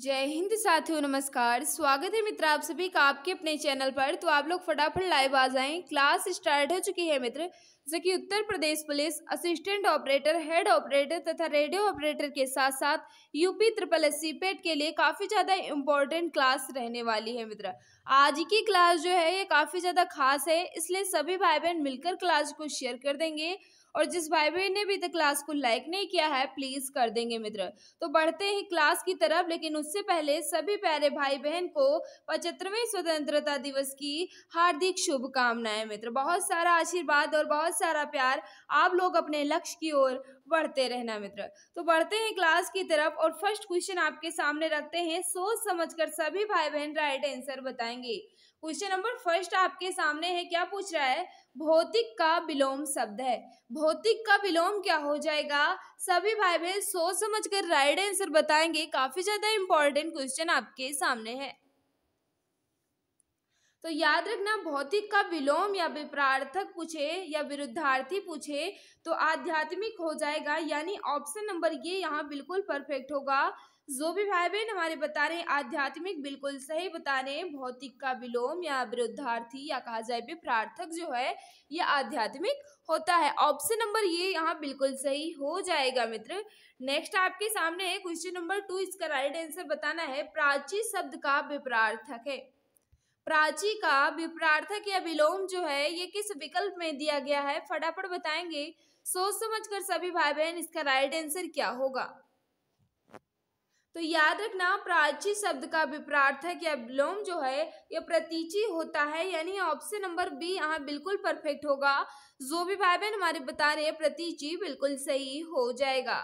जय हिंद साथियों नमस्कार स्वागत है मित्र आप सभी का आपके अपने चैनल पर तो आप लोग फटाफट लाइव आ जाएं क्लास स्टार्ट हो चुकी है मित्र जो कि Uttar Pradesh police assistant operator head operator तथा रेडियो ऑपरेटर के साथ साथ UP triple S C PET के लिए काफ़ी ज़्यादा इम्पोर्टेंट क्लास रहने वाली है मित्र आज की क्लास जो है ये काफ़ी ज़्यादा खास है इसलिए सभी भाई बहन मिलकर क्लास को शेयर कर देंगे और जिस भाई बहन ने भी तक क्लास को लाइक नहीं किया है प्लीज़ कर देंगे मित्र तो बढ़ते हैं क्लास की तरफ लेकिन उससे पहले सभी प्यारे भाई बहन को पचहत्तरवें स्वतंत्रता दिवस की हार्दिक शुभकामनाएं मित्र बहुत सारा आशीर्वाद और बहुत सारा प्यार आप लोग अपने लक्ष्य की ओर बढ़ते रहना मित्र तो बढ़ते हैं क्लास की तरफ और फर्स्ट क्वेश्चन आपके सामने रखते हैं सोच समझकर सभी भाई बहन राइट आंसर बताएंगे क्वेश्चन नंबर फर्स्ट आपके सामने है क्या पूछ रहा है भौतिक का विलोम शब्द है भौतिक का विलोम क्या हो जाएगा सभी भाई बहन सोच समझ कर राइट आंसर बताएंगे काफी ज्यादा इंपॉर्टेंट क्वेश्चन आपके सामने है तो याद रखना भौतिक का विलोम या विपरार्थक पूछे या विरुद्धार्थी पूछे तो आध्यात्मिक हो जाएगा यानी ऑप्शन नंबर ये यहाँ बिल्कुल परफेक्ट होगा जो भी भाई बहन हमारे बता रहे हैं आध्यात्मिक बिल्कुल सही बता रहे हैं भौतिक का विलोम या विरुद्धार्थी या कहा जाए प्रार्थक जो है यह आध्यात्मिक होता है ऑप्शन नंबर ये यहाँ बिल्कुल सही हो जाएगा मित्र नेक्स्ट आपके सामने है क्वेश्चन नंबर टू इसका राइट आंसर बताना है प्राची शब्द का विप्रार्थक है प्राची का विप्रार्थक या विलोम जो है ये किस विकल्प में दिया गया है फटाफट बताएंगे सोच समझ कर सभी भाई बहन इसका राइट आंसर क्या होगा तो याद रखना प्राची शब्द का विप्रार्थक या विलोम जो है यह प्रतीची होता है यानी ऑप्शन नंबर बी यहाँ बिल्कुल परफेक्ट होगा जो भी भाई बहन हमारे बता रहे हैं प्रतीची बिल्कुल सही हो जाएगा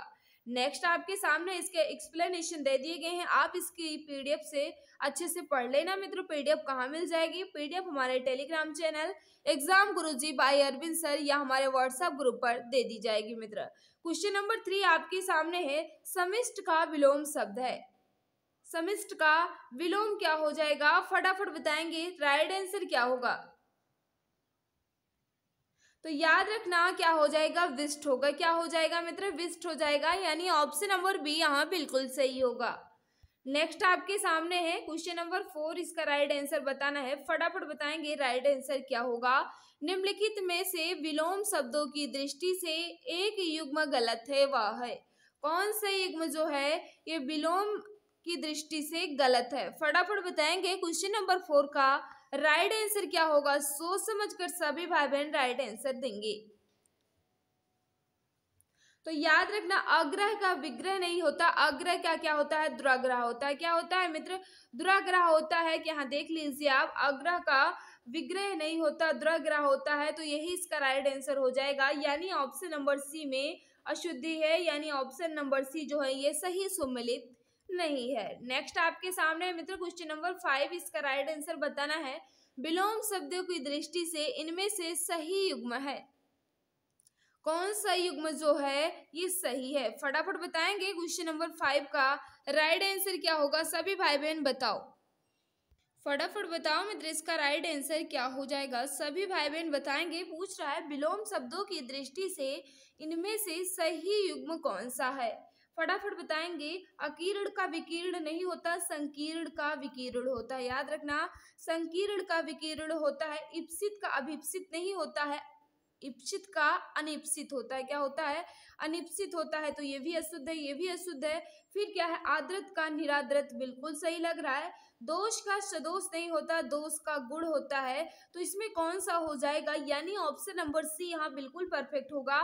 नेक्स्ट आपके सामने इसके एक्सप्लेनेशन दे दिए गए हैं आप इसकी पीडीएफ से अच्छे से पढ़ लेना मित्रों पीडीएफ कहाँ मिल जाएगी पीडीएफ हमारे Telegram channel exam Guruji by Arvind sir या हमारे व्हाट्सएप ग्रुप पर दे दी जाएगी मित्र क्वेश्चन नंबर थ्री आपके सामने है समिष्ट का विलोम शब्द है समिष्ट का विलोम क्या हो जाएगा फटाफट बताएंगे राइट आंसर क्या होगा तो याद रखना क्या हो जाएगा विस्ट होगा क्या हो जाएगा मित्र विस्ट हो जाएगा यानी ऑप्शन नंबर बी यहाँ बिल्कुल सही होगा नेक्स्ट आपके सामने है क्वेश्चन नंबर फोर इसका राइट आंसर बताना है फटाफट बताएंगे राइट आंसर क्या होगा निम्नलिखित में से विलोम शब्दों की दृष्टि से एक युग्म गलत है वह है कौन सा युग्म जो है ये विलोम की दृष्टि से गलत है फटाफट बताएंगे क्वेश्चन नंबर फोर का राइट आंसर क्या होगा सोच समझ कर सभी भाई बहन राइट आंसर देंगे तो याद रखना अग्रह का विग्रह नहीं होता अग्रह का क्या होता है दुराग्रह होता है क्या होता है मित्र दुराग्रह होता है कि यहाँ देख लीजिए आप अग्रह का विग्रह नहीं होता दुराग्रह होता है तो यही इसका राइट आंसर हो जाएगा यानी ऑप्शन नंबर सी में अशुद्धि है यानी ऑप्शन नंबर सी जो है ये सही सुमिलित नहीं है नेक्स्ट आपके सामने मित्र क्वेश्चन नंबर फाइव इसका राइट आंसर बताना है विलोम शब्दों की दृष्टि से इनमें से सही युग्म है कौन सा युग्म जो है ये सही है फटाफट बताएंगे क्वेश्चन नंबर फाइव का राइट आंसर क्या होगा सभी भाई बहन बताओ फटाफट बताओ मित्र इसका राइट आंसर क्या हो जाएगा सभी भाई बहन बताएंगे पूछ रहा है विलोम शब्दों की दृष्टि से इनमें से सही युग्म कौन सा है फटाफट बताएंगे अकीर्ण का विकीर्ण नहीं होता संकीर्ण का विकीर्ण होता है याद रखना संकीर्ण का विकीर्ण होता है इप्सित का अभिप्सित नहीं होता है इप्सित का अनिप्सित होता है क्या होता है अनिप्सित होता है तो ये भी अशुद्ध है ये भी अशुद्ध है फिर क्या है आदृत का निरादृत बिल्कुल सही लग रहा है दोष का सदोष नहीं होता दोष का गुण होता है तो इसमें कौन सा हो जाएगा यानी ऑप्शन नंबर सी यहाँ बिल्कुल परफेक्ट होगा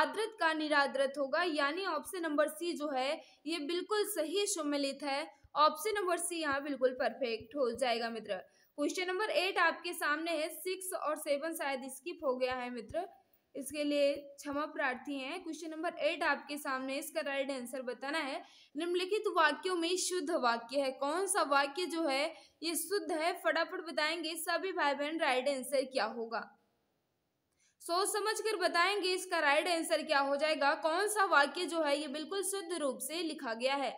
आदृत का निरादृत होगा यानी ऑप्शन नंबर सी जो है ये बिल्कुल सही सम्मिलित है ऑप्शन नंबर सी यहाँ बिल्कुल परफेक्ट हो जाएगा मित्र क्वेश्चन नंबर एट आपके सामने है सिक्स और सेवन शायद स्किप हो गया है मित्र इसके लिए क्षमा प्रार्थी हैं क्वेश्चन नंबर एट आपके सामने इसका राइट आंसर बताना है निम्नलिखित वाक्यों में शुद्ध वाक्य है कौन सा वाक्य जो है ये शुद्ध है फटाफट बताएंगे सभी भाई बहन राइट आंसर क्या होगा सोच समझ कर बताएंगे इसका राइट आंसर क्या हो जाएगा कौन सा वाक्य जो है ये बिल्कुल शुद्ध रूप से लिखा गया है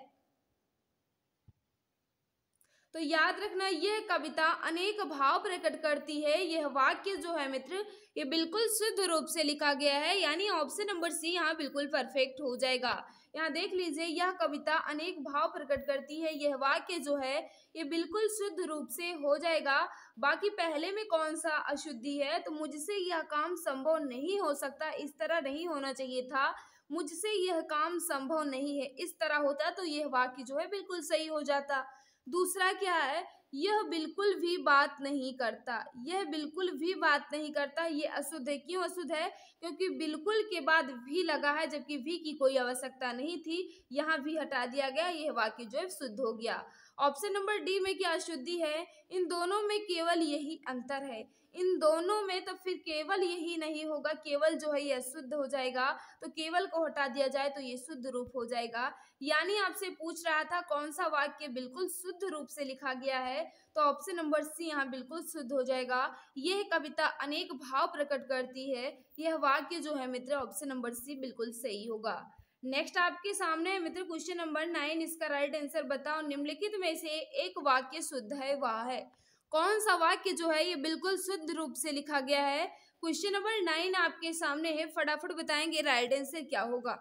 तो याद रखना यह कविता अनेक भाव प्रकट करती है यह वाक्य जो है मित्र ये बिल्कुल शुद्ध रूप से लिखा गया है यानी ऑप्शन नंबर सी यहाँ बिल्कुल परफेक्ट हो जाएगा यहाँ देख लीजिए यह कविता अनेक भाव प्रकट करती है यह वाक्य जो है ये बिल्कुल शुद्ध रूप से हो जाएगा बाकी पहले में कौन सा अशुद्धि है तो मुझसे यह काम संभव नहीं हो सकता इस तरह नहीं होना चाहिए था मुझसे यह काम संभव नहीं है इस तरह होता तो यह वाक्य जो है बिल्कुल सही हो जाता दूसरा क्या है यह बिल्कुल भी बात नहीं करता यह बिल्कुल भी बात नहीं करता ये अशुद्ध है क्यों अशुद्ध है क्योंकि बिल्कुल के बाद भी लगा है जबकि भी की कोई आवश्यकता नहीं थी यहाँ भी हटा दिया गया यह वाक्य जो है शुद्ध हो गया ऑप्शन नंबर डी में क्या अशुद्धि है इन दोनों में केवल यही अंतर है इन दोनों में तो फिर केवल यही नहीं होगा केवल जो है यह शुद्ध हो जाएगा तो केवल को हटा दिया जाए तो ये शुद्ध रूप हो जाएगा यानी आपसे पूछ रहा था कौन सा वाक्य बिल्कुल शुद्ध रूप से लिखा गया है तो ऑप्शन नंबर सी यहाँ बिल्कुल शुद्ध हो जाएगा यह कविता अनेक भाव प्रकट करती है यह वाक्य जो है मित्र ऑप्शन नंबर सी बिल्कुल सही होगा नेक्स्ट आपके सामने है मित्र क्वेश्चन नंबर नाइन इसका राइट आंसर बताओ निम्नलिखित में से एक वाक्य शुद्ध है वह है कौन सा वाक्य जो है ये बिल्कुल शुद्ध रूप से लिखा गया है क्वेश्चन नंबर नाइन आपके सामने है फटाफट बताएंगे राइट आंसर क्या होगा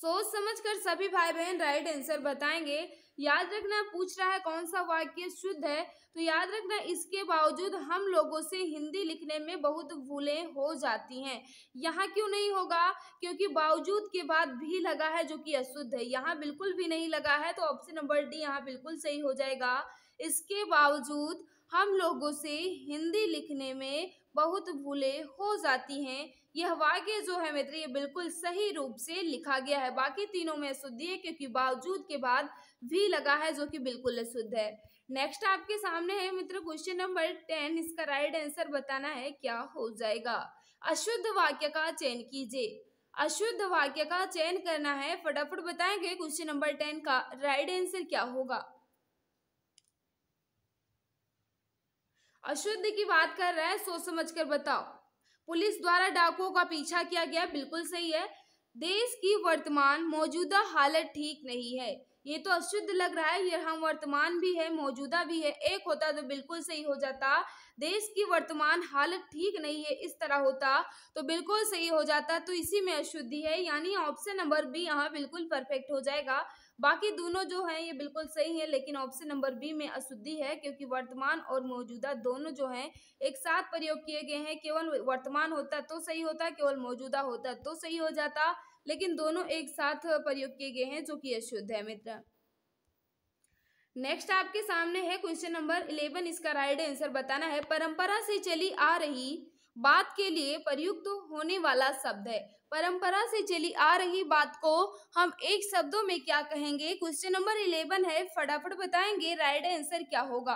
सोच समझ कर सभी भाई बहन राइट आंसर बताएंगे याद रखना पूछ रहा है कौन सा वाक्य शुद्ध है तो याद रखना इसके बावजूद हम लोगों से हिंदी लिखने में बहुत भूलें हो जाती हैं यहाँ क्यों नहीं होगा क्योंकि बावजूद के बाद भी लगा है जो कि अशुद्ध है यहाँ बिल्कुल भी नहीं लगा है तो ऑप्शन नंबर डी यहाँ बिल्कुल सही हो जाएगा इसके बावजूद हम लोगों से हिंदी लिखने में बहुत भूलें हो जाती हैं यह वाक्य जो है मित्र ये बिल्कुल सही रूप से लिखा गया है बाकी तीनों में अशुद्धि है क्योंकि बावजूद के बाद भी लगा है जो कि बिल्कुल अशुद्ध है नेक्स्ट आपके सामने है मित्र क्वेश्चन नंबर टेन इसका राइट आंसर बताना है क्या हो जाएगा अशुद्ध वाक्य का चयन कीजिए अशुद्ध वाक्य का चयन करना है फटाफट बताएंगे क्वेश्चन नंबर टेन का राइट आंसर क्या होगा अशुद्ध की बात कर रहा है सोच समझ कर बताओ पुलिस द्वारा डाकुओं का पीछा किया गया बिल्कुल सही है देश की वर्तमान मौजूदा हालत ठीक नहीं है ये तो अशुद्ध लग रहा है ये हम वर्तमान भी है मौजूदा भी है एक होता तो बिल्कुल सही हो जाता देश की वर्तमान हालत ठीक नहीं है इस तरह होता तो बिल्कुल सही हो जाता तो इसी में अशुद्धि है यानी ऑप्शन नंबर बी यहाँ बिल्कुल परफेक्ट हो जाएगा बाकी दोनों जो हैं ये बिल्कुल सही है लेकिन ऑप्शन नंबर बी में अशुद्धि है क्योंकि वर्तमान और मौजूदा दोनों जो हैं एक साथ प्रयोग किए गए हैं केवल वर्तमान होता तो सही होता केवल मौजूदा होता तो सही हो जाता लेकिन दोनों एक साथ प्रयोग किए गए हैं जो कि अशुद्ध है मित्र नेक्स्ट आपके सामने है क्वेश्चन नंबर इलेवन इसका राइट आंसर बताना है परंपरा से चली आ रही बात के लिए प्रयुक्त होने वाला शब्द है परंपरा से चली आ रही बात को हम एक शब्दों में क्या कहेंगे क्वेश्चन नंबर इलेवन है फटाफट बताएंगे राइट आंसर क्या होगा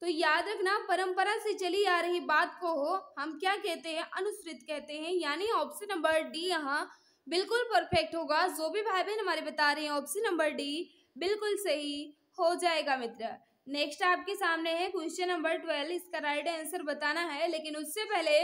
तो याद रखना परंपरा से चली आ रही बात को हो हम क्या कहते हैं अनुसृत कहते हैं यानी ऑप्शन नंबर डी यहाँ बिल्कुल परफेक्ट होगा जो भी भाई बहन हमारे बता रहे हैं ऑप्शन नंबर डी बिल्कुल सही हो जाएगा मित्र नेक्स्ट आपके सामने है क्वेश्चन नंबर ट्वेल्व इसका राइट आंसर बताना है लेकिन उससे पहले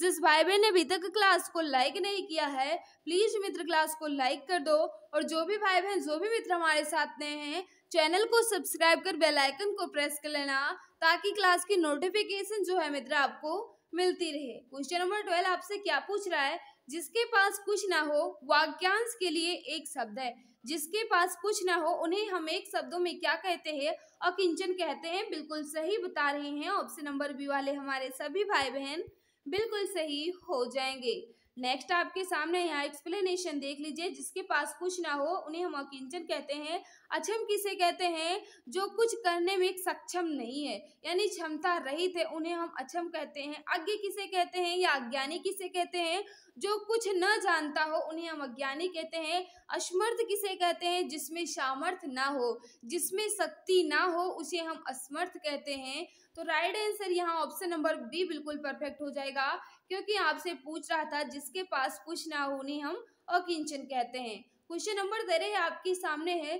जिस भाई बहन ने अभी तक क्लास को लाइक नहीं किया है प्लीज मित्र क्लास को लाइक कर दो और जो भी भाई बहन जो भी मित्र हमारे साथ में हैं चैनल को सब्सक्राइब कर बेल आइकन को प्रेस कर लेना ताकि क्लास की नोटिफिकेशन जो है मित्र आपको मिलती रहे क्वेश्चन नंबर ट्वेल्व आपसे क्या पूछ रहा है जिसके पास कुछ ना हो वाक्यांश के लिए एक शब्द है जिसके पास कुछ ना हो उन्हें हम एक शब्दों में क्या कहते हैं अकिंचन कहते हैं बिल्कुल सही बता रहे हैं ऑप्शन नंबर बी वाले हमारे सभी भाई बहन बिल्कुल सही हो जाएंगे नेक्स्ट आपके सामने यहाँ एक्सप्लेनेशन देख लीजिए जिसके पास कुछ ना हो उन्हें हम अकिंचन कहते हैं अक्षम अच्छा, किसे कहते हैं जो कुछ करने में सक्षम नहीं है यानी क्षमता रहित है उन्हें हम अक्षम कहते हैं अज्ञ किसे कहते हैं या अज्ञानी किसे कहते हैं जो कुछ न जानता हो उन्हें हम अज्ञानी कहते हैं असमर्थ किसे कहते हैं जिसमें सामर्थ्य ना हो जिसमें शक्ति ना हो उसे हम असमर्थ कहते हैं तो राइट आंसर यहाँ ऑप्शन नंबर बी बिल्कुल परफेक्ट हो जाएगा क्योंकि आपसे पूछ रहा था जिसके पास कुछ ना होने हम अकिंचन कहते हैं क्वेश्चन नंबर तेरह आपके सामने है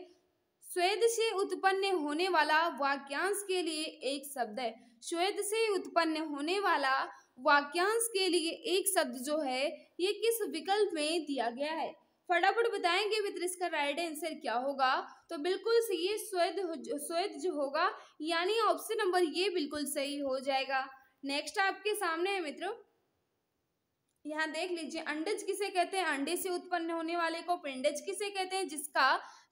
स्वेद से उत्पन्न होने वाला वाक्यांश के लिए एक शब्द है स्वेद से उत्पन्न होने वाला वाक्यांश के लिए एक शब्द जो है ये किस विकल्प में दिया गया है फटाफट बताएंगे मित्र इसका राइट आंसर क्या होगा तो बिल्कुल सही है स्वेद स्वेद जो होगा यानी ऑप्शन नंबर ये बिल्कुल सही हो जाएगा नेक्स्ट आपके सामने है मित्रों यहाँ देख लीजिए अंडज किसे कहते हैं अंडे से उत्पन्न होने वाले को पिंडज किसे कहते हैं जिसका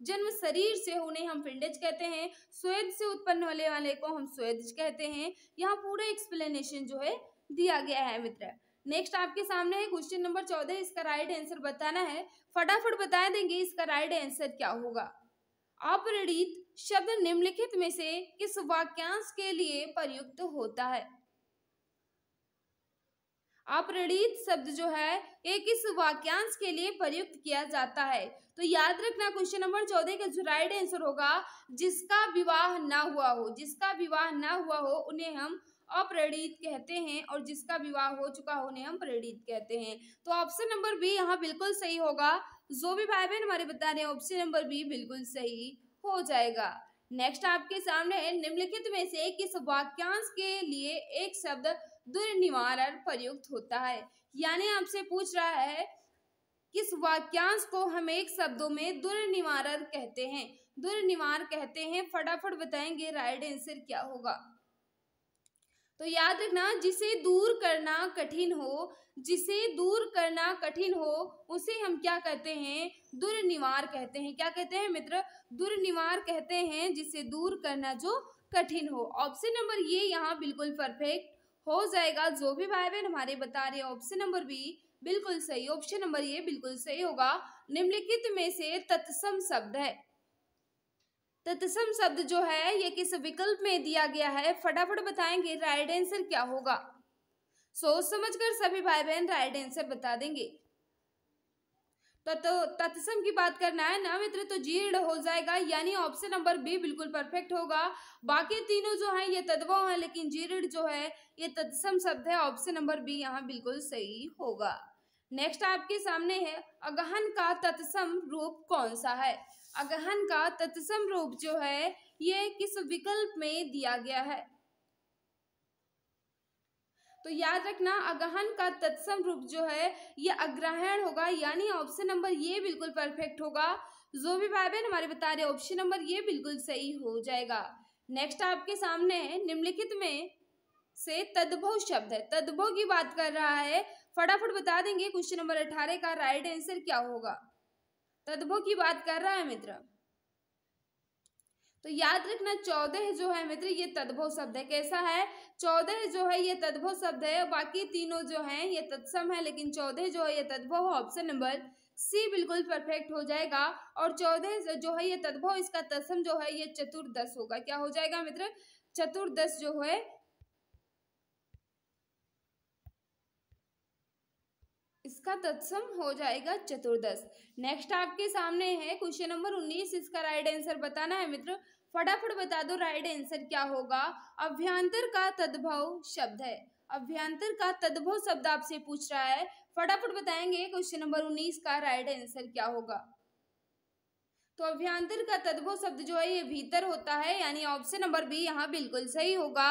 जन्म शरीर से होने हम पिंडज कहते हैं स्वेद से उत्पन्न होने वाले को हम स्वेद कहते हैं यहाँ पूरा एक्सप्लेनेशन जो है दिया गया है मित्र नेक्स्ट आपके सामने है क्वेश्चन नंबर चौदह इसका राइट आंसर बताना है फटाफट बता देंगे इसका राइट आंसर क्या होगा अपरिणित शब्द निम्नलिखित में से किस वाक्यांश के लिए प्रयुक्त होता है अपरिणित शब्द जो है ये किस वाक्यांश के लिए प्रयुक्त किया जाता है तो याद रखना क्वेश्चन नंबर चौदह का जो राइट आंसर होगा जिसका विवाह ना हुआ हो जिसका विवाह ना हुआ हो उन्हें हम अप्रेरित कहते हैं और जिसका विवाह हो चुका हो उन्हें हम प्रणीत कहते हैं तो ऑप्शन नंबर बी यहाँ बिल्कुल सही होगा जो भी भाई बहन हमारे बता रहे हैं ऑप्शन नंबर बी बिल्कुल सही हो जाएगा नेक्स्ट आपके सामने है निम्नलिखित में से किस वाक्यांश के लिए एक शब्द दुर्निवारण प्रयुक्त होता है यानी आपसे पूछ रहा है किस वाक्यांश को हम एक शब्दों में दुर्निवारण कहते हैं दुर्निवार कहते हैं फटाफट बताएंगे राइट आंसर क्या होगा तो याद रखना जिसे दूर करना कठिन हो जिसे दूर करना कठिन हो उसे हम क्या कहते हैं दुर्निवार कहते हैं क्या कहते हैं मित्र दुर्निवार कहते हैं जिसे दूर करना जो कठिन हो ऑप्शन नंबर ये यहाँ बिल्कुल परफेक्ट हो जाएगा जो भी भाई बहन हमारे बता रहे हैं ऑप्शन नंबर बी बिल्कुल सही ऑप्शन नंबर ये बिल्कुल सही होगा निम्नलिखित में से तत्सम शब्द है तत्सम शब्द जो है ये किस विकल्प में दिया गया है फटाफट बताएंगे राइट आंसर क्या होगा सोच समझकर सभी भाई बहन राइट आंसर बता देंगे तो, तो तत्सम की बात करना है ना मित्र तो जीर्ण हो जाएगा यानी ऑप्शन नंबर बी बिल्कुल परफेक्ट होगा बाकी तीनों जो हैं ये तत्वों हैं लेकिन जीर्ण जो है ये तत्सम शब्द है ऑप्शन नंबर बी यहाँ बिल्कुल सही होगा नेक्स्ट आपके सामने है अगहन का तत्सम रूप कौन सा है अगहन का तत्सम रूप जो है ये किस विकल्प में दिया गया है तो याद रखना अगहन का तत्सम रूप जो है ये अग्रहण होगा यानी ऑप्शन नंबर ये बिल्कुल परफेक्ट होगा जो भी बहन हमारे बता रहे ऑप्शन नंबर ये बिल्कुल सही हो जाएगा नेक्स्ट आपके सामने निम्नलिखित में से तद्भव शब्द है तद्भव की बात कर रहा है फटाफट बता देंगे क्वेश्चन नंबर अठारह का राइट आंसर क्या होगा तत्वों की बात कर रहा है मित्र तो याद रखना चौदह जो है मित्र ये तद्भव शब्द है कैसा है चौदह जो है ये तद्भव शब्द है बाकी तीनों जो हैं ये तत्सम है लेकिन चौदह जो है ये तद्भव है ऑप्शन नंबर सी बिल्कुल परफेक्ट हो जाएगा और चौदह जो है ये तद्भव इसका तत्सम जो है ये चतुर्दश होगा क्या हो जाएगा मित्र चतुर्दश जो है इसका तत्सम हो जाएगा चतुर्दश नेक्स्ट आपके सामने है क्वेश्चन नंबर उन्नीस इसका राइट आंसर बताना है मित्र फटाफट बता दो राइट आंसर क्या होगा अभ्यंतर का तद्भव शब्द है अभ्यंतर का तद्भव शब्द आपसे पूछ रहा है फटाफट बताएंगे क्वेश्चन नंबर उन्नीस का राइट आंसर क्या होगा तो अभ्यंतर का तद्भव शब्द जो है ये भीतर होता है यानी ऑप्शन नंबर बी यहाँ बिल्कुल सही होगा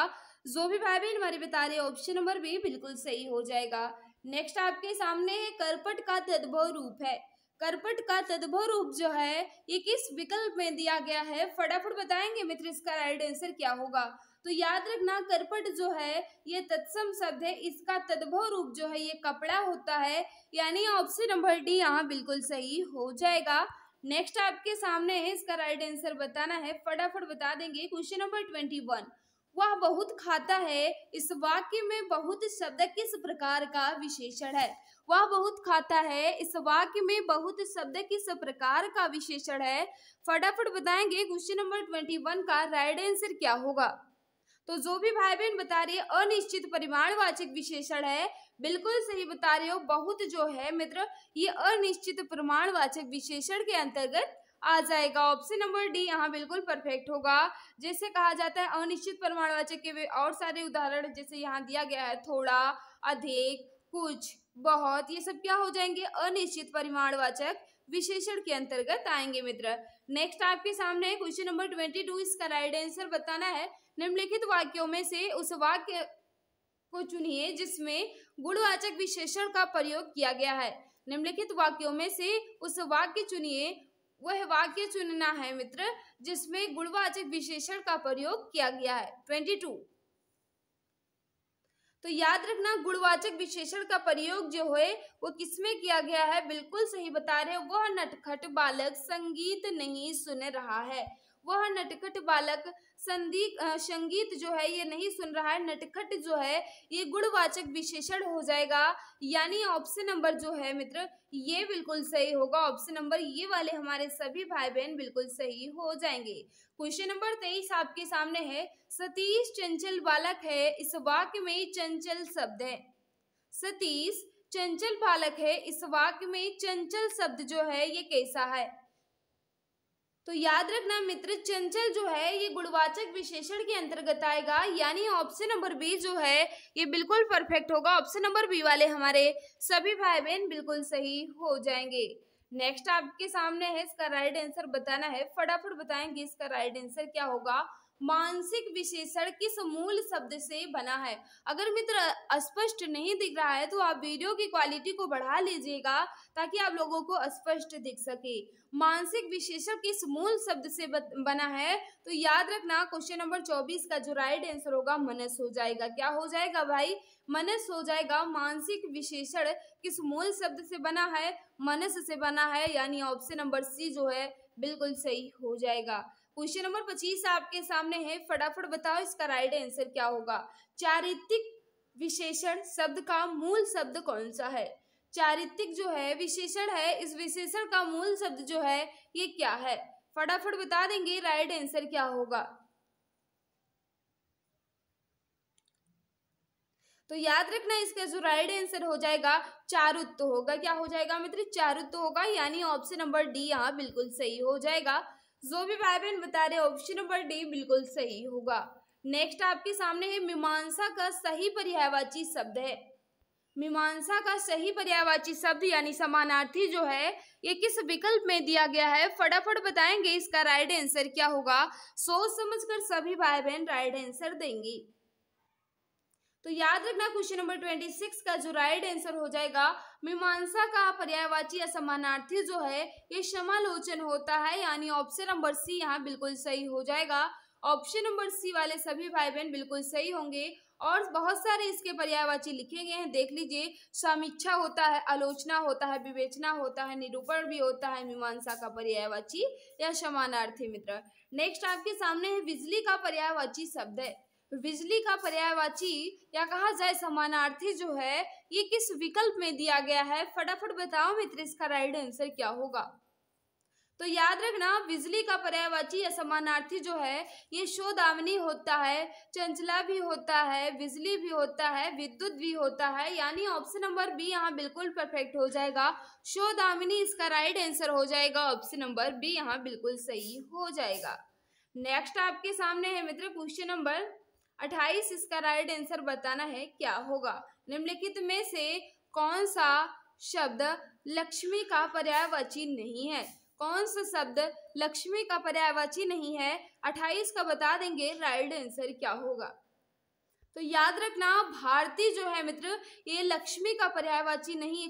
जो भी भाई बहन हमारे बता रहे ऑप्शन नंबर बी बिल्कुल सही हो जाएगा नेक्स्ट आपके सामने है कर्पट का तद्भव रूप है कर्पट का तद्भव रूप जो है ये किस विकल्प में दिया गया है फटाफट बताएंगे मित्र इसका राइट आंसर क्या होगा तो याद रखना कर्पट जो है ये तत्सम शब्द है इसका तद्भव रूप जो है ये कपड़ा होता है यानी ऑप्शन नंबर डी यहाँ बिल्कुल सही हो जाएगा नेक्स्ट आपके सामने है इसका राइट आंसर बताना है फटाफट बता देंगे क्वेश्चन नंबर ट्वेंटी वन वह बहुत खाता है इस वाक्य में बहुत शब्द किस प्रकार का विशेषण है वह बहुत खाता है इस वाक्य में बहुत शब्द किस प्रकार का विशेषण है फटाफट बताएंगे क्वेश्चन नंबर ट्वेंटी वन का राइट आंसर क्या होगा तो जो भी भाई बहन बता रही है अनिश्चित परिमाणवाचक विशेषण है बिल्कुल सही बता रहे हो बहुत जो है मित्र ये अनिश्चित प्रमाणवाचक विशेषण के अंतर्गत आ जाएगा ऑप्शन नंबर डी यहाँ बिल्कुल परफेक्ट होगा जैसे कहा जाता है अनिश्चित परमाणुवाचक के और सारे उदाहरण जैसे यहाँ दिया गया है थोड़ा अधिक कुछ बहुत ये सब क्या हो जाएंगे अनिश्चित परिमाणवाचक विशेषण के अंतर्गत आएंगे मित्र नेक्स्ट आपके सामने क्वेश्चन नंबर ट्वेंटी टू इसका राइट आंसर बताना है निम्नलिखित वाक्यों में से उस वाक्य को चुनिए जिसमें गुणवाचक विशेषण का प्रयोग किया गया है निम्नलिखित वाक्यों में से उस वाक्य चुनिए वह वाक्य चुनना है मित्र जिसमें गुणवाचक विशेषण का प्रयोग किया गया है ट्वेंटी टू तो याद रखना गुणवाचक विशेषण का प्रयोग जो है वो किसमें किया गया है बिल्कुल सही बता रहे वह नटखट बालक संगीत नहीं सुन रहा है वह नटखट बालक संदीप संगीत जो है ये नहीं सुन रहा है नटखट जो है ये गुणवाचक विशेषण हो जाएगा यानी ऑप्शन नंबर जो है मित्र ये बिल्कुल सही होगा ऑप्शन नंबर ये वाले हमारे सभी भाई बहन बिल्कुल सही हो जाएंगे क्वेश्चन नंबर तेईस आपके सामने है सतीश चंचल बालक है इस वाक्य में चंचल शब्द है सतीश चंचल बालक है इस वाक्य में चंचल शब्द जो है ये कैसा है तो याद रखना मित्र चंचल जो है ये गुणवाचक विशेषण के अंतर्गत आएगा यानी ऑप्शन नंबर बी जो है ये बिल्कुल परफेक्ट होगा ऑप्शन नंबर बी वाले हमारे सभी भाई बहन बिल्कुल सही हो जाएंगे नेक्स्ट आपके सामने है इसका राइट आंसर बताना है फटाफट बताएंगे इसका राइट आंसर क्या होगा मानसिक विशेषण किस मूल शब्द से बना है अगर मित्र स्पष्ट नहीं दिख रहा है तो आप वीडियो की क्वालिटी को बढ़ा लीजिएगा ताकि आप लोगों को स्पष्ट दिख सके मानसिक विशेषण किस मूल शब्द से बना है तो याद रखना क्वेश्चन नंबर चौबीस का जो राइट आंसर होगा मनस हो जाएगा क्या हो जाएगा भाई मनस हो जाएगा मानसिक विशेषण किस मूल शब्द से बना है मनस से बना है यानी ऑप्शन नंबर सी जो है बिल्कुल सही हो जाएगा क्वेश्चन नंबर पच्चीस आपके सामने है फटाफट बताओ इसका राइट आंसर क्या होगा चारित्रिक विशेषण शब्द का मूल शब्द कौन सा है चारित्रिक जो है विशेषण है इस विशेषण का मूल शब्द जो है ये क्या है फटाफट बता देंगे राइट आंसर क्या होगा तो याद रखना इसका जो राइट आंसर हो जाएगा चारुत्व होगा क्या हो जाएगा मित्र चारुत्व होगा यानी ऑप्शन नंबर डी यहाँ बिल्कुल सही हो जाएगा जो भी भाई बहन बता रहे ऑप्शन नंबर डी बिल्कुल सही होगा नेक्स्ट आपके सामने है मीमांसा का सही पर्यायवाची शब्द है मीमांसा का सही पर्यायवाची शब्द यानी समानार्थी जो है ये किस विकल्प में दिया गया है फटाफट बताएंगे इसका राइट आंसर क्या होगा सोच समझकर सभी भाई बहन राइट आंसर देंगी तो याद रखना क्वेश्चन नंबर ट्वेंटी सिक्स का जो राइट आंसर हो जाएगा मीमांसा का पर्यायवाची या समानार्थी जो है ये समालोचन होता है यानी ऑप्शन नंबर सी यहाँ बिल्कुल सही हो जाएगा ऑप्शन नंबर सी वाले सभी भाई बहन बिल्कुल सही होंगे और बहुत सारे इसके पर्यायवाची लिखे गए हैं देख लीजिए समीक्षा होता है आलोचना होता है विवेचना होता है निरूपण भी होता है मीमांसा का पर्यायवाची या समानार्थी मित्र नेक्स्ट आपके सामने है बिजली का पर्यायवाची शब्द है तो बिजली का पर्यायवाची या कहा जाए समानार्थी जो है ये किस विकल्प में दिया गया है फटाफट बताओ मित्र इसका राइट आंसर क्या होगा तो याद रखना बिजली का पर्यायवाची या समानार्थी जो है ये शोधावनी होता है चंचला भी होता है बिजली भी होता है विद्युत भी होता है यानी ऑप्शन नंबर बी यहाँ बिल्कुल परफेक्ट हो जाएगा शोधावनी इसका राइट आंसर हो जाएगा ऑप्शन नंबर बी यहाँ बिल्कुल सही हो जाएगा नेक्स्ट आपके सामने है मित्र क्वेश्चन नंबर अट्ठाईस इसका राइट आंसर बताना है क्या होगा निम्नलिखित में से कौन सा शब्द लक्ष्मी का पर्यायवाची नहीं है कौन सा शब्द लक्ष्मी का पर्यायवाची नहीं है अट्ठाईस का बता देंगे राइट आंसर क्या होगा तो याद रखना भारती जो है मित्र ये लक्ष्मी का पर्यायवाची नहीं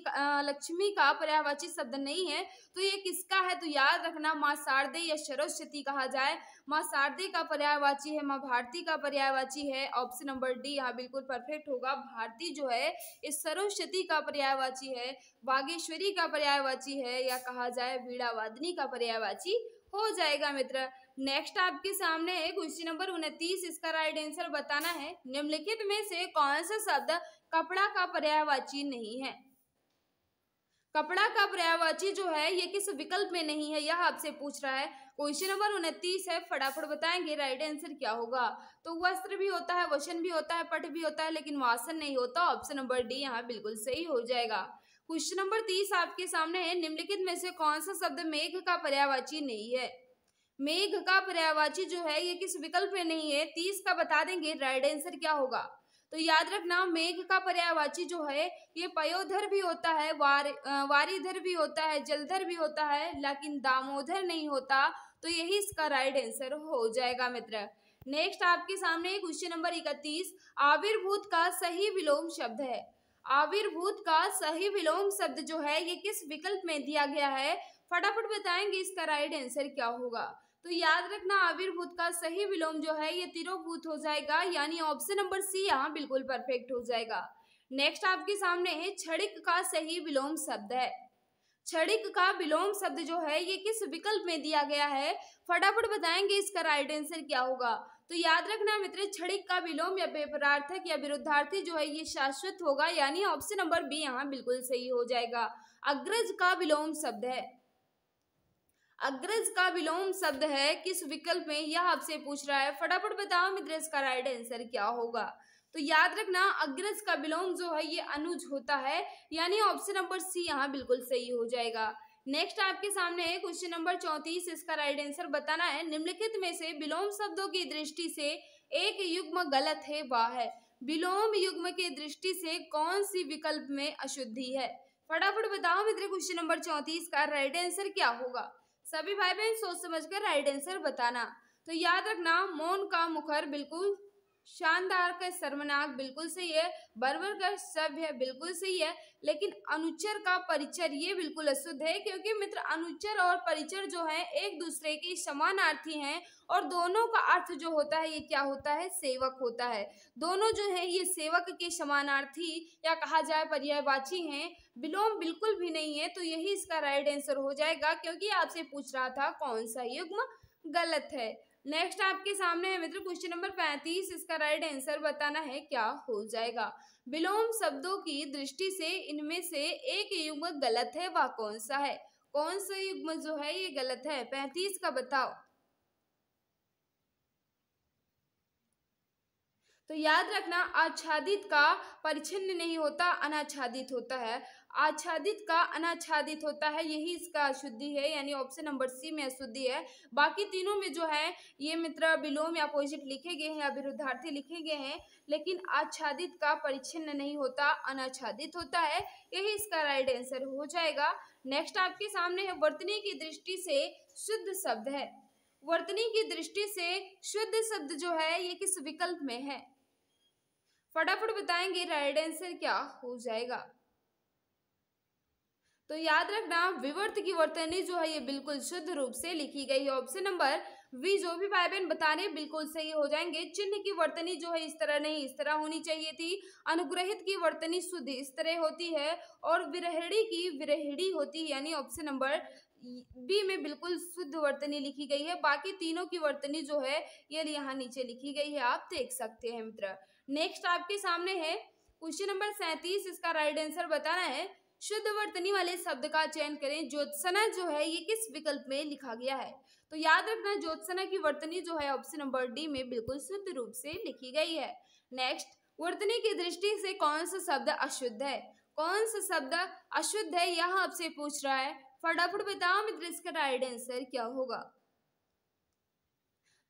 लक्ष्मी का पर्यायवाची शब्द नहीं है तो ये किसका है तो याद रखना माँ शारदे या सरस्वती कहा जाए माँ शारदे का पर्यायवाची है माँ भारती का पर्यायवाची है ऑप्शन नंबर डी यहाँ बिल्कुल परफेक्ट होगा भारती जो है ये सरस्वती का पर्यायवाची है बागेश्वरी का पर्यायवाची है या कहा जाए वीड़ावादिनी का पर्यायवाची हो जाएगा मित्र नेक्स्ट आपके सामने है क्वेश्चन नंबर उनतीस इसका राइट आंसर बताना है निम्नलिखित में से कौन सा शब्द कपड़ा का पर्यायवाची नहीं है कपड़ा का पर्यायवाची जो है ये किस विकल्प में नहीं है यह आपसे पूछ रहा है क्वेश्चन नंबर उनतीस है फटाफट बताएंगे राइट आंसर क्या होगा तो वस्त्र भी होता है वचन भी होता है पट भी होता है लेकिन वासन नहीं होता ऑप्शन नंबर डी यहाँ बिल्कुल सही हो जाएगा क्वेश्चन नंबर तीस आपके सामने है निम्नलिखित में से कौन सा शब्द मेघ का पर्यायवाची नहीं है मेघ का पर्यावाची जो है ये किस विकल्प में नहीं है तीस का बता देंगे राइट आंसर क्या होगा तो याद रखना मेघ का पर्यावाची जो है ये पयोधर भी होता है वार वारीधर भी होता है जलधर भी होता है लेकिन दामोधर नहीं होता तो यही इसका राइट आंसर हो जाएगा मित्र नेक्स्ट आपके सामने क्वेश्चन नंबर इकतीस आविर्भूत का सही विलोम शब्द है आविर्भूत का सही विलोम शब्द जो है ये किस विकल्प में दिया गया है फटाफट बताएंगे इसका राइट आंसर क्या होगा तो याद रखना आविर्भूत का सही विलोम जो है ये तिरोभूत हो जाएगा यानी ऑप्शन नंबर सी यहाँ बिल्कुल परफेक्ट हो जाएगा नेक्स्ट आपके सामने है छड़िक का सही विलोम शब्द है छड़िक का विलोम शब्द जो है ये किस विकल्प में दिया गया है फटाफट बताएंगे इसका राइट आंसर क्या होगा तो याद रखना मित्र छड़िक का विलोम या व्यपरार्थक या विरुद्धार्थी जो है ये शाश्वत होगा यानी ऑप्शन नंबर बी यहाँ बिल्कुल सही हो जाएगा अग्रज का विलोम शब्द है अग्रज का विलोम शब्द है किस विकल्प में यह आपसे पूछ रहा है फटाफट बताओ मित्र इसका राइट आंसर क्या होगा तो याद रखना अग्रज का विलोम जो है ये अनुज होता है यानी ऑप्शन नंबर सी यहाँ बिल्कुल सही हो जाएगा नेक्स्ट आपके सामने है क्वेश्चन नंबर चौंतीस इसका राइट आंसर बताना है निम्नलिखित में से विलोम शब्दों की दृष्टि से एक युग्म गलत है वह है विलोम युग्म के दृष्टि से कौन सी विकल्प में अशुद्धि है फटाफट बताओ मित्र क्वेश्चन नंबर चौंतीस का राइट आंसर क्या होगा सभी भाई बहन सोच समझ कर राइट आंसर बताना तो याद रखना मौन का मुखर बिल्कुल शानदार का शर्मनाक बिल्कुल सही है बर्बर का सभ्य बिल्कुल सही है लेकिन अनुचर का परिचर ये बिल्कुल अशुद्ध है क्योंकि मित्र अनुचर और परिचर जो है एक दूसरे के समानार्थी हैं और दोनों का अर्थ जो होता है ये क्या होता है सेवक होता है दोनों जो है ये सेवक के समानार्थी या कहा जाए पर्यायवाची हैं विलोम बिल्कुल भी नहीं है तो यही इसका राइट आंसर हो जाएगा क्योंकि आपसे पूछ रहा था कौन सा युग्म गलत है नेक्स्ट आपके सामने है मित्र क्वेश्चन नंबर पैंतीस इसका राइट आंसर बताना है क्या हो जाएगा विलोम शब्दों की दृष्टि से इनमें से एक युग्म गलत है वह कौन सा है कौन सा युग्म जो है ये गलत है पैंतीस का बताओ तो याद रखना आच्छादित का परिचिन्न नहीं होता अनाच्छादित होता है आच्छादित का अनाच्छादित होता है यही इसका अशुद्धि है यानी ऑप्शन नंबर सी में अशुद्धि है बाकी तीनों में जो है ये मित्र विलोम या अपोजिट लिखे गए हैं या विरुद्धार्थी लिखे गए हैं लेकिन आच्छादित का परिच्छिन्न नहीं होता अनाच्छादित होता है यही इसका राइट आंसर हो जाएगा नेक्स्ट आपके सामने है वर्तनी की दृष्टि से शुद्ध शब्द है वर्तनी की दृष्टि से शुद्ध शब्द जो है ये किस विकल्प में है फटाफट बताएंगे राइट आंसर क्या हो जाएगा तो याद रखना विवर्त की वर्तनी जो है ये बिल्कुल शुद्ध रूप से लिखी गई है ऑप्शन नंबर वी जो भी भाई बहन बता रहे बिल्कुल सही हो जाएंगे चिन्ह की वर्तनी जो है इस तरह नहीं इस तरह होनी चाहिए थी अनुग्रहित की वर्तनी शुद्ध इस तरह होती है और विरहड़ी की विरहड़ी होती है यानी ऑप्शन नंबर बी में बिल्कुल शुद्ध वर्तनी लिखी गई है बाकी तीनों की वर्तनी जो है ये यहाँ नीचे लिखी गई है आप देख सकते हैं मित्र नेक्स्ट आपके सामने है क्वेश्चन नंबर सैंतीस इसका राइट आंसर बताना है शुद्ध वर्तनी वाले शब्द का चयन करें ज्योत्सना जो है ये किस विकल्प में लिखा गया है तो याद रखना ज्योत्सना की वर्तनी जो है ऑप्शन नंबर डी में बिल्कुल शुद्ध रूप से लिखी गई है नेक्स्ट वर्तनी की दृष्टि से कौन सा शब्द अशुद्ध है कौन सा शब्द अशुद्ध है यह आपसे पूछ रहा है फटाफट बताओ मित्र इसका राइट आंसर क्या होगा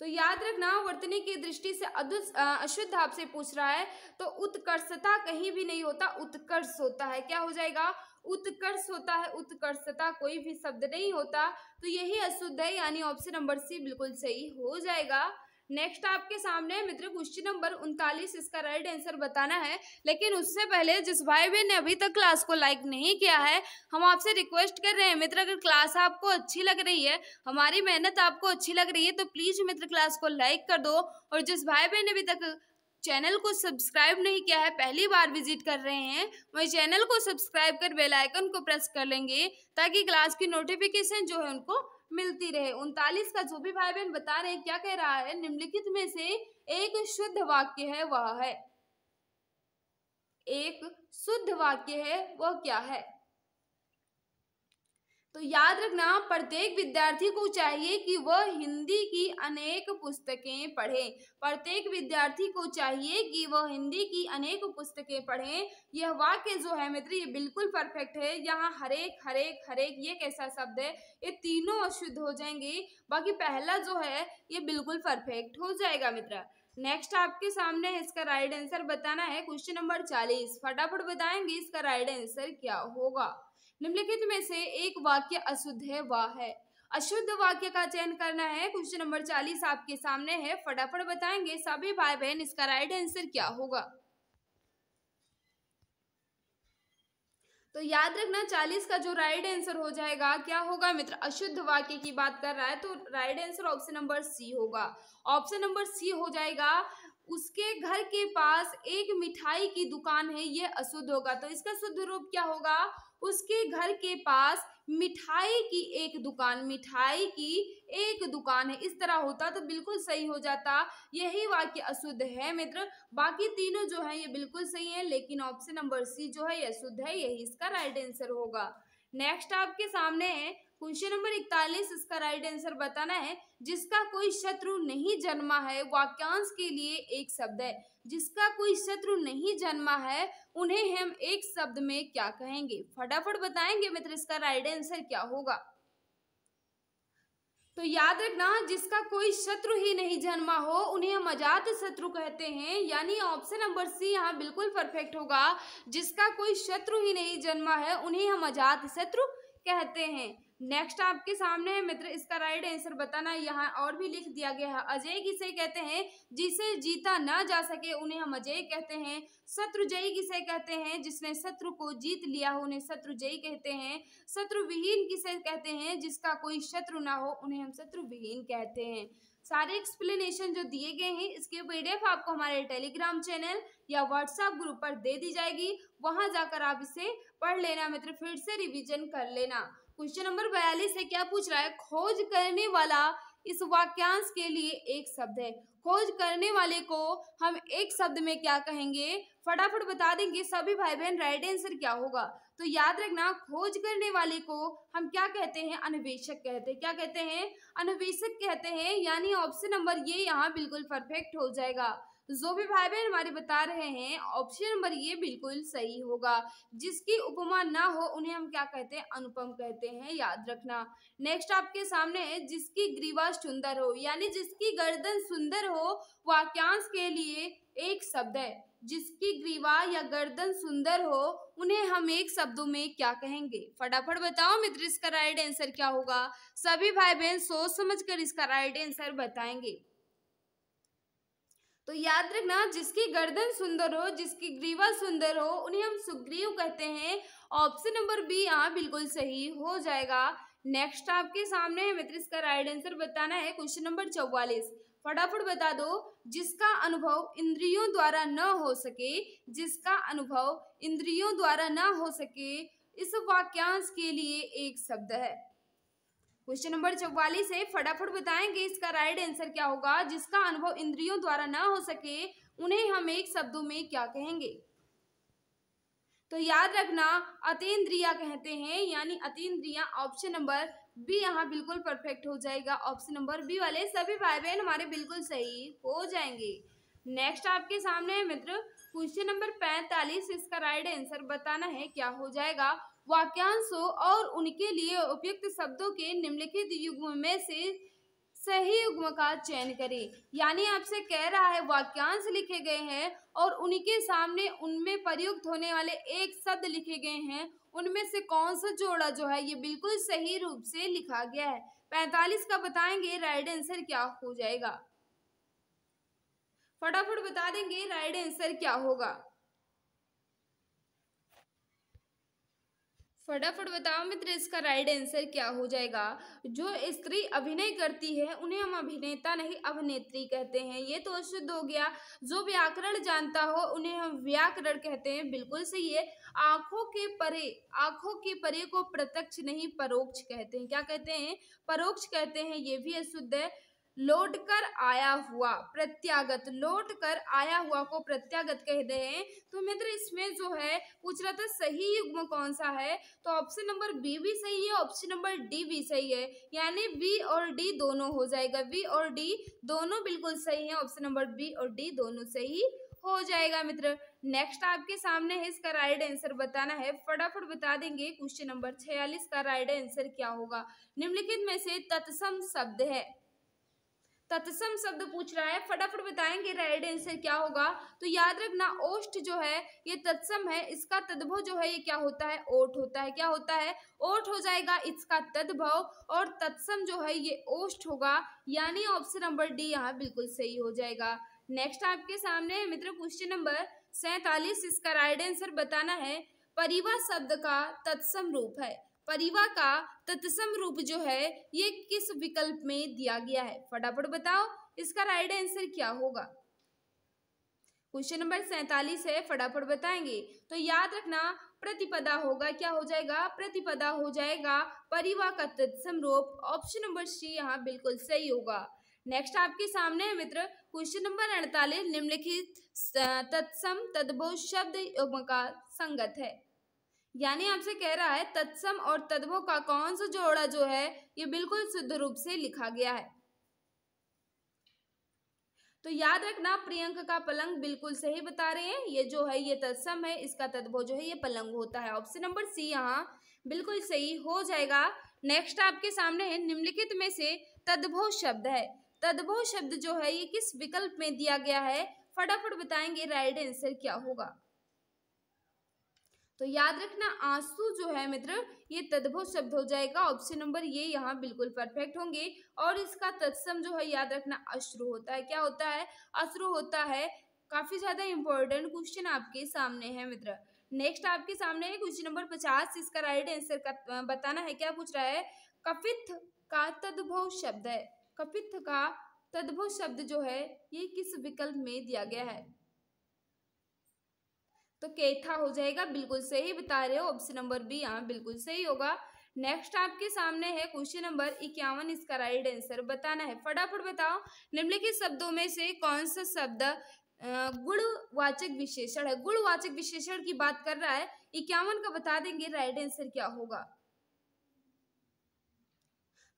तो याद रखना वर्तनी की दृष्टि से अशुद्ध आपसे पूछ रहा है तो उत्कर्षता कहीं भी नहीं होता उत्कर्ष होता है क्या हो जाएगा उत्कर्ष होता है उत्कर्षता कोई भी शब्द नहीं होता तो यही अशुद्ध है यानी ऑप्शन नंबर सी बिल्कुल सही हो जाएगा नेक्स्ट आपके सामने मित्र क्वेश्चन नंबर उनतालीस इसका राइट आंसर बताना है लेकिन उससे पहले जिस भाई बहन ने अभी तक क्लास को लाइक नहीं किया है हम आपसे रिक्वेस्ट कर रहे हैं मित्र अगर क्लास आपको अच्छी लग रही है हमारी मेहनत आपको अच्छी लग रही है तो प्लीज़ मित्र क्लास को लाइक कर दो और जिस भाई बहन ने अभी तक चैनल को सब्सक्राइब नहीं किया है पहली बार विजिट कर रहे हैं वही चैनल को सब्सक्राइब कर बेल आइकन को प्रेस कर लेंगे ताकि क्लास की नोटिफिकेशन जो है उनको मिलती रहे उनतालीस का जो भी भाई बहन बता रहे क्या कह रहा है निम्नलिखित में से एक शुद्ध वाक्य है वह है एक शुद्ध वाक्य है वह क्या है तो याद रखना प्रत्येक विद्यार्थी को चाहिए कि वह हिंदी की अनेक पुस्तकें पढ़े प्रत्येक विद्यार्थी को चाहिए कि वह हिंदी की अनेक पुस्तकें पढ़े यह वाक्य जो है मित्र ये बिल्कुल परफेक्ट है यहाँ हरेक हरेक हरेक ये कैसा शब्द है ये तीनों अशुद्ध हो जाएंगे बाकी पहला जो है ये बिल्कुल परफेक्ट हो जाएगा मित्र नेक्स्ट आपके सामने है इसका राइट आंसर बताना है क्वेश्चन नंबर चालीस फटाफट बताएंगे इसका राइट आंसर क्या होगा निम्नलिखित में से एक वाक्य अशुद्ध है वह है अशुद्ध वाक्य का चयन करना है क्वेश्चन नंबर चालीस आपके सामने है फटाफट बताएंगे सभी भाई बहन इसका राइट आंसर क्या होगा तो याद रखना चालीस का जो राइट आंसर हो जाएगा क्या होगा मित्र अशुद्ध वाक्य की बात कर रहा है तो right answer option number C होगा ऑप्शन नंबर सी हो जाएगा उसके घर के पास एक मिठाई की दुकान है यह अशुद्ध होगा तो इसका शुद्ध रूप क्या होगा उसके घर के पास मिठाई की एक दुकान मिठाई की एक दुकान है इस तरह होता तो बिल्कुल सही हो जाता यही वाक्य अशुद्ध है मित्र बाकी तीनों जो है ये बिल्कुल सही है लेकिन ऑप्शन नंबर सी जो है ये अशुद्ध है यही इसका राइट आंसर होगा नेक्स्ट आपके सामने है क्वेश्चन नंबर इकतालीस इसका राइट आंसर बताना है जिसका कोई शत्रु नहीं जन्मा है वाक्यांश के लिए एक शब्द है जिसका कोई शत्रु नहीं जन्मा है उन्हें हम एक शब्द में क्या कहेंगे फटाफट बताएंगे मित्र इसका राइट आंसर क्या होगा तो याद रखना जिसका कोई शत्रु ही नहीं जन्मा हो उन्हें हम अजात शत्रु कहते हैं यानी ऑप्शन नंबर सी यहाँ बिल्कुल परफेक्ट होगा जिसका कोई शत्रु ही नहीं जन्मा है उन्हें हम अजात शत्रु कहते हैं नेक्स्ट आपके सामने है मित्र इसका राइट आंसर बताना यहाँ और भी लिख दिया गया है अजय किसे कहते हैं जिसे जीता ना जा सके उन्हें हम अजय कहते हैं शत्रुजयी किसे कहते हैं जिसने शत्रु को जीत लिया हो उन्हें शत्रुजयी कहते हैं शत्रुविहीन किसे कहते हैं जिसका कोई शत्रु ना हो उन्हें हम शत्रुविहीन कहते हैं सारे एक्सप्लेनेशन जो दिए गए हैं इसके पीडीएफ आपको हमारे टेलीग्राम चैनल या व्हाट्सएप ग्रुप पर दे दी जाएगी वहां जाकर आप इसे पढ़ लेना मित्र फिर से रिवीजन कर लेना क्वेश्चन नंबर बयालीस है क्या पूछ रहा है खोज करने वाला इस वाक्यांश के लिए एक शब्द है खोज करने वाले को हम एक शब्द में क्या कहेंगे फटाफट बता देंगे सभी भाई बहन राइट आंसर क्या होगा तो याद रखना खोज करने वाले को हम क्या कहते हैं अन्वेषक कहते हैं क्या कहते हैं अन्वेषक कहते हैं यानी ऑप्शन नंबर ये यहाँ बिल्कुल परफेक्ट हो जाएगा जो भी भाई बहन हमारे बता रहे हैं ऑप्शन नंबर ये बिल्कुल सही होगा जिसकी उपमा ना हो उन्हें हम क्या कहते हैं अनुपम कहते हैं याद रखना नेक्स्ट आपके सामने है जिसकी ग्रीवा सुंदर हो यानी जिसकी गर्दन सुंदर हो वाक्यांश के लिए एक शब्द है जिसकी ग्रीवा या गर्दन सुंदर हो उन्हें हम एक शब्दों में क्या कहेंगे फटाफट बताओ मित्र इसका राइट आंसर क्या होगा सभी भाई बहन सोच समझ कर इसका राइट आंसर बताएंगे तो याद रखना जिसकी गर्दन सुंदर हो जिसकी ग्रीवा सुंदर हो उन्हें हम सुग्रीव कहते हैं ऑप्शन नंबर बी यहाँ बिल्कुल सही हो जाएगा नेक्स्ट आपके सामने है मित्र इसका राइट आंसर बताना है क्वेश्चन नंबर चौवालीस फटाफट बता दो जिसका अनुभव इंद्रियों द्वारा न हो सके जिसका अनुभव इंद्रियों द्वारा न हो सके इस वाक्यांश के लिए एक शब्द है क्वेश्चन नंबर चौवालीस है फटाफट बताएंगे इसका राइट आंसर क्या होगा जिसका अनुभव इंद्रियों द्वारा ना हो सके उन्हें हम एक शब्दों में क्या कहेंगे तो याद रखना अतेंद्रिया कहते हैं यानी अतेंद्रिया ऑप्शन नंबर बी यहाँ बिल्कुल परफेक्ट हो जाएगा ऑप्शन नंबर बी वाले सभी भाई बहन हमारे बिल्कुल सही हो जाएंगे नेक्स्ट आपके सामने है मित्र क्वेश्चन नंबर पैंतालीस इसका राइट आंसर बताना है क्या हो जाएगा वाक्यांशों और उनके लिए उपयुक्त शब्दों के निम्नलिखित युग्म में से सही युग्म का चयन करें यानी आपसे कह रहा है वाक्यांश लिखे गए हैं और उनके सामने उनमें प्रयुक्त होने वाले एक शब्द लिखे गए हैं उनमें से कौन सा जोड़ा जो है ये बिल्कुल सही रूप से लिखा गया है पैंतालीस का बताएंगे राइट आंसर क्या हो जाएगा फटाफट बता देंगे राइट आंसर क्या होगा फटाफट बताओ मित्र इसका राइट आंसर क्या हो जाएगा जो स्त्री अभिनय करती है उन्हें हम अभिनेता नहीं अभिनेत्री कहते हैं ये तो अशुद्ध हो गया जो व्याकरण जानता हो उन्हें हम व्याकरण कहते हैं बिल्कुल सही है आंखों के परे आंखों के परे को प्रत्यक्ष नहीं परोक्ष कहते हैं क्या कहते हैं परोक्ष कहते हैं ये भी अशुद्ध है लौट कर आया हुआ प्रत्यागत लौट कर आया हुआ को प्रत्यागत कह दे हैं तो मित्र इसमें जो है पूछ रहा था सही युग्म कौन सा है तो ऑप्शन नंबर बी भी सही है ऑप्शन नंबर डी भी सही है यानी बी और डी दोनों हो जाएगा बी और डी दोनों बिल्कुल सही है ऑप्शन नंबर बी और डी दोनों सही हो जाएगा मित्र नेक्स्ट आपके सामने है इसका राइट आंसर बताना है फटाफट बता देंगे क्वेश्चन नंबर छियालीस का राइट आंसर क्या होगा निम्नलिखित में से तत्सम शब्द है तत्सम शब्द पूछ रहा है फटाफट बताएंगे राइट आंसर क्या होगा तो याद रखना ओष्ठ जो है ये तत्सम है इसका तद्भव जो है ये क्या होता है ओठ होता है क्या होता है ओठ हो जाएगा इसका तद्भव और तत्सम जो है ये ओष्ठ होगा यानी ऑप्शन नंबर डी यहाँ बिल्कुल सही हो जाएगा नेक्स्ट आपके सामने मित्र क्वेश्चन नंबर सैतालीस इसका राइट आंसर बताना है परिवा शब्द का तत्सम रूप है परिवा का तत्सम रूप जो है ये किस विकल्प में दिया गया है फटाफट बताओ इसका राइट आंसर क्या होगा क्वेश्चन नंबर सैतालीस है फटाफट बताएंगे तो याद रखना प्रतिपदा होगा क्या हो जाएगा प्रतिपदा हो जाएगा परिवा का तत्सम रूप ऑप्शन नंबर सी यहाँ बिल्कुल सही होगा नेक्स्ट आपके सामने है मित्र क्वेश्चन नंबर अड़तालीस निम्नलिखित तत्सम तद्भो शब्द का संगत है यानी आपसे कह रहा है तत्सम और तद्भव का कौन सा जोड़ा जो है ये बिल्कुल शुद्ध रूप से लिखा गया है तो याद रखना प्रियंक का पलंग बिल्कुल सही बता रहे हैं ये जो है ये तत्सम है इसका तद्भव जो है ये पलंग होता है ऑप्शन नंबर सी यहाँ बिल्कुल सही हो जाएगा नेक्स्ट आपके सामने है निम्नलिखित में से तद्भव शब्द है तद्भव शब्द जो है ये किस विकल्प में दिया गया है फटाफट बताएंगे राइट आंसर क्या होगा तो याद रखना आंसू जो है मित्र ये तद्भव शब्द हो जाएगा ऑप्शन नंबर ये यहाँ बिल्कुल परफेक्ट होंगे और इसका तत्सम जो है याद रखना अश्रु होता है क्या होता है अश्रु होता है काफी ज्यादा इंपॉर्टेंट क्वेश्चन आपके सामने है मित्र नेक्स्ट आपके सामने है क्वेश्चन नंबर पचास इसका राइट आंसर बताना है क्या पूछ रहा है कपिथ का तद्भव शब्द है कपिथ का तद्भव शब्द जो है ये किस विकल्प में दिया गया है तो कैथा हो जाएगा बिल्कुल सही बता रहे हो ऑप्शन नंबर बी यहाँ बिल्कुल सही होगा नेक्स्ट आपके सामने है क्वेश्चन नंबर इक्यावन इसका राइट आंसर बताना है फटाफट बताओ निम्नलिखित शब्दों में से कौन सा शब्द गुणवाचक विशेषण है गुणवाचक विशेषण की बात कर रहा है इक्यावन का बता देंगे राइट आंसर क्या होगा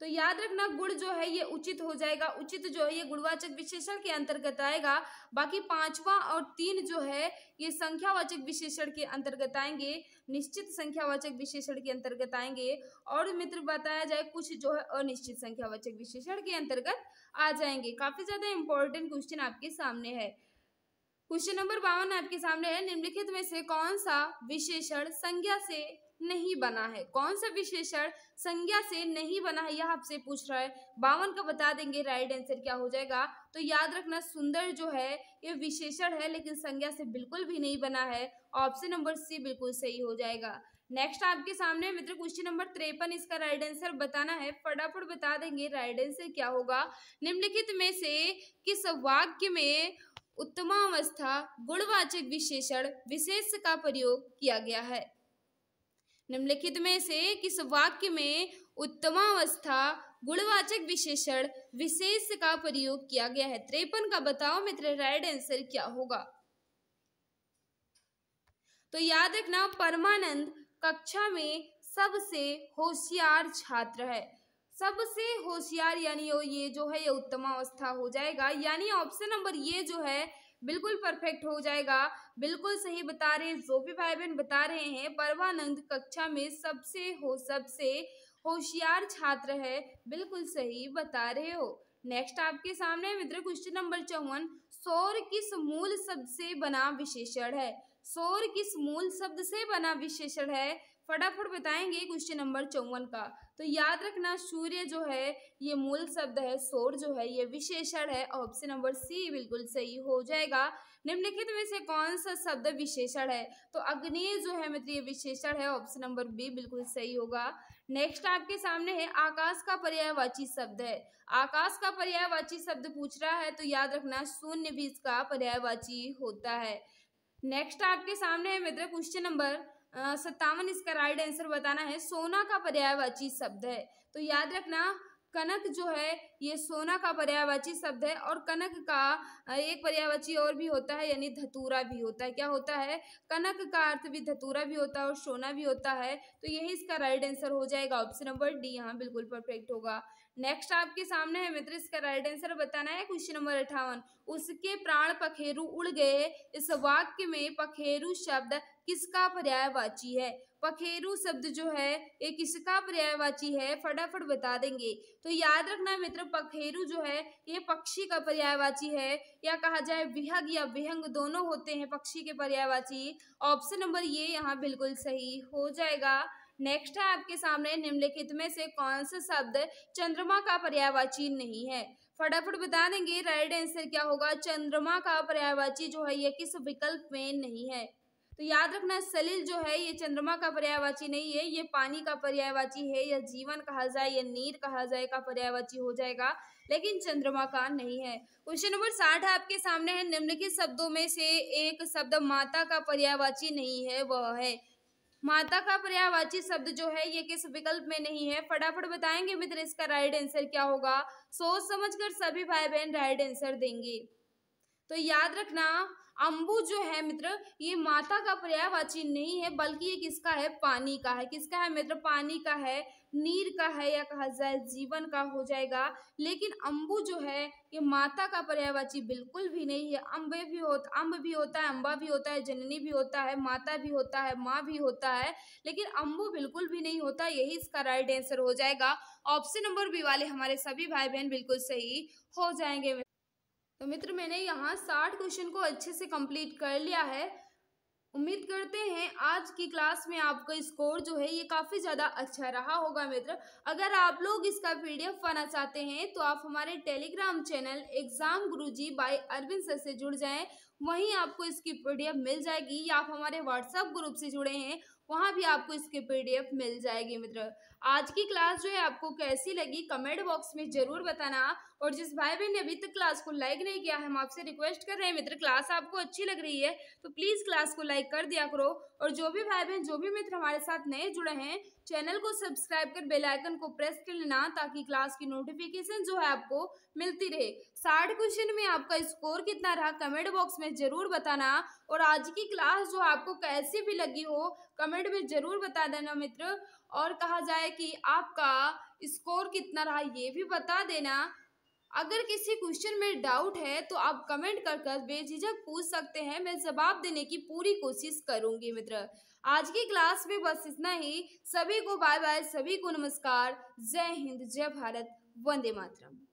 तो याद रखना गुण जो है ये उचित हो जाएगा उचित जो है ये गुणवाचक विशेषण के अंतर्गत आएगा बाकी पांचवा और तीन जो है ये संख्यावाचक विशेषण के अंतर्गत आएंगे निश्चित संख्यावाचक विशेषण के अंतर्गत आएंगे और मित्र बताया जाए कुछ जो है अनिश्चित संख्यावाचक विशेषण के अंतर्गत आ जाएंगे काफी ज्यादा इंपॉर्टेंट क्वेश्चन आपके सामने है क्वेश्चन नंबर बावन आपके सामने है निम्नलिखित में से कौन सा विशेषण संज्ञा से नहीं बना है कौन सा विशेषण संज्ञा से नहीं बना है यह आपसे पूछ रहा है बावन का बता देंगे राइट आंसर क्या हो जाएगा तो याद रखना सुंदर जो है यह विशेषण है लेकिन संज्ञा से बिल्कुल भी नहीं बना है ऑप्शन नंबर सी बिल्कुल सही हो जाएगा नेक्स्ट आपके सामने मित्र क्वेश्चन नंबर त्रेपन इसका राइट आंसर बताना है फटाफट बता देंगे राइट आंसर क्या होगा निम्नलिखित में से किस वाक्य में उत्तमावस्था गुणवाचक विशेषण विशेष का प्रयोग किया गया है निम्नलिखित में से किस वाक्य में उत्तमावस्था गुणवाचक विशेषण विशेष का प्रयोग किया गया है त्रेपन का बताओ मित्र राइट आंसर क्या होगा तो याद रखना परमानंद कक्षा में सबसे होशियार छात्र है सबसे होशियार यानी ये जो है ये अवस्था हो जाएगा यानी ऑप्शन नंबर ये जो है बिल्कुल परफेक्ट हो जाएगा बिल्कुल सही बता रहे हैं जो भी भाई बहन बता रहे हैं परवानंद कक्षा में सबसे हो सबसे होशियार छात्र है बिल्कुल सही बता रहे हो नेक्स्ट आपके सामने मित्र क्वेश्चन नंबर चौवन सौर किस मूल शब्द से बना विशेषण है सौर किस मूल शब्द से बना विशेषण है फटाफट बताएंगे क्वेश्चन नंबर चौवन का तो याद रखना सूर्य जो है ये मूल शब्द है सौर जो है ये विशेषण है ऑप्शन नंबर सी बिल्कुल सही हो जाएगा निम्नलिखित में से कौन सा शब्द विशेषण है तो अग्नि जो है मित्र ये विशेषण है ऑप्शन नंबर बी बिल्कुल सही होगा नेक्स्ट आपके सामने है आकाश का पर्यायवाची शब्द है आकाश का पर्यायवाची शब्द पूछ रहा है तो याद रखना शून्य भी इसका पर्यायवाची होता है नेक्स्ट आपके सामने है मित्र क्वेश्चन नंबर सत्तावन इसका राइट आंसर बताना है सोना का पर्यायवाची शब्द है तो याद रखना कनक जो है ये सोना का पर्यायवाची शब्द है और कनक का एक पर्यायवाची और भी होता है यानी धतूरा भी होता है क्या होता है कनक का अर्थ भी धतूरा भी होता है और सोना भी होता है तो यही इसका राइट आंसर हो जाएगा ऑप्शन नंबर डी यहाँ बिल्कुल परफेक्ट होगा नेक्स्ट आपके सामने है मित्र इसका राइट आंसर बताना है क्वेश्चन नंबर अठावन उसके प्राण पखेरु उड़ गए इस वाक्य में पखेरु शब्द किसका पर्यायवाची है पखेरु शब्द जो है ये किसका पर्यायवाची है फटाफट बता देंगे तो याद रखना मित्र पखेरु जो है ये पक्षी का पर्यायवाची है या कहा जाए विहग या विहंग दोनों होते हैं पक्षी के पर्यायवाची ऑप्शन नंबर ये यहाँ बिल्कुल सही हो जाएगा नेक्स्ट है आपके सामने निम्नलिखित में से कौन सा शब्द चंद्रमा का पर्यायवाची नहीं है फटाफट बता देंगे राइट आंसर क्या होगा चंद्रमा का पर्यायवाची जो है ये किस विकल्प में नहीं है तो याद रखना सलील जो है ये चंद्रमा का पर्यायवाची नहीं है ये पानी का पर्यायवाची है या जीवन कहा जाए या नीर कहा जाए का पर्यायवाची हो जाएगा लेकिन चंद्रमा का नहीं है क्वेश्चन नंबर साठ आपके सामने है निम्नलिखित शब्दों में से एक शब्द माता का पर्यायवाची नहीं है वह है माता का पर्यावाची शब्द जो है ये किस विकल्प में नहीं है फटाफट बताएंगे मित्र इसका राइट आंसर क्या होगा सोच समझकर सभी भाई बहन राइट आंसर देंगे तो याद रखना अम्बु जो है मित्र ये माता का पर्यायवाची नहीं है बल्कि ये किसका है पानी का है किसका है मित्र पानी का है नीर का है या कहा जाए जीवन का हो जाएगा लेकिन अम्बु जो है ये माता का पर्यायवाची बिल्कुल भी नहीं है अम्बे भी होता अम्ब भी होता है अम्बा भी होता है जननी भी होता है माता भी होता है माँ भी होता है लेकिन अम्बु बिल्कुल भी नहीं होता यही इसका राइट आंसर हो जाएगा ऑप्शन नंबर बी वाले हमारे सभी भाई बहन बिल्कुल सही हो जाएंगे तो मित्र मैंने यहाँ साठ क्वेश्चन को अच्छे से कंप्लीट कर लिया है उम्मीद करते हैं आज की क्लास में आपका स्कोर जो है ये काफ़ी ज़्यादा अच्छा रहा होगा मित्र अगर आप लोग इसका पीडीएफ पाना चाहते हैं तो आप हमारे Telegram channel exam Guruji by Arvind sir से जुड़ जाएं वहीं आपको इसकी पीडीएफ मिल जाएगी या आप हमारे व्हाट्सएप ग्रुप से जुड़े हैं वहाँ भी आपको इसकी पी मिल जाएगी मित्र आज की क्लास जो है आपको कैसी लगी कमेंट बॉक्स में ज़रूर बताना और जिस भाई बहन ने अभी तक क्लास को लाइक नहीं किया हम आपसे रिक्वेस्ट कर रहे हैं मित्र क्लास आपको अच्छी लग रही है तो प्लीज़ क्लास को लाइक कर दिया करो और जो भी भाई बहन जो भी मित्र हमारे साथ नए जुड़े हैं चैनल को सब्सक्राइब कर बेल आइकन को प्रेस कर लेना ताकि क्लास की नोटिफिकेशन जो है आपको मिलती रहे साठ क्वेश्चन में आपका स्कोर कितना रहा कमेंट बॉक्स में ज़रूर बताना और आज की क्लास जो आपको कैसी भी लगी हो कमेंट में ज़रूर बता देना मित्र और कहा जाए कि आपका स्कोर कितना रहा ये भी बता देना अगर किसी क्वेश्चन में डाउट है तो आप कमेंट कर कर बेझिझक पूछ सकते हैं मैं जवाब देने की पूरी कोशिश करूंगी मित्र आज की क्लास में बस इतना ही सभी को बाय बाय सभी को नमस्कार जय हिंद जय भारत वंदे मातरम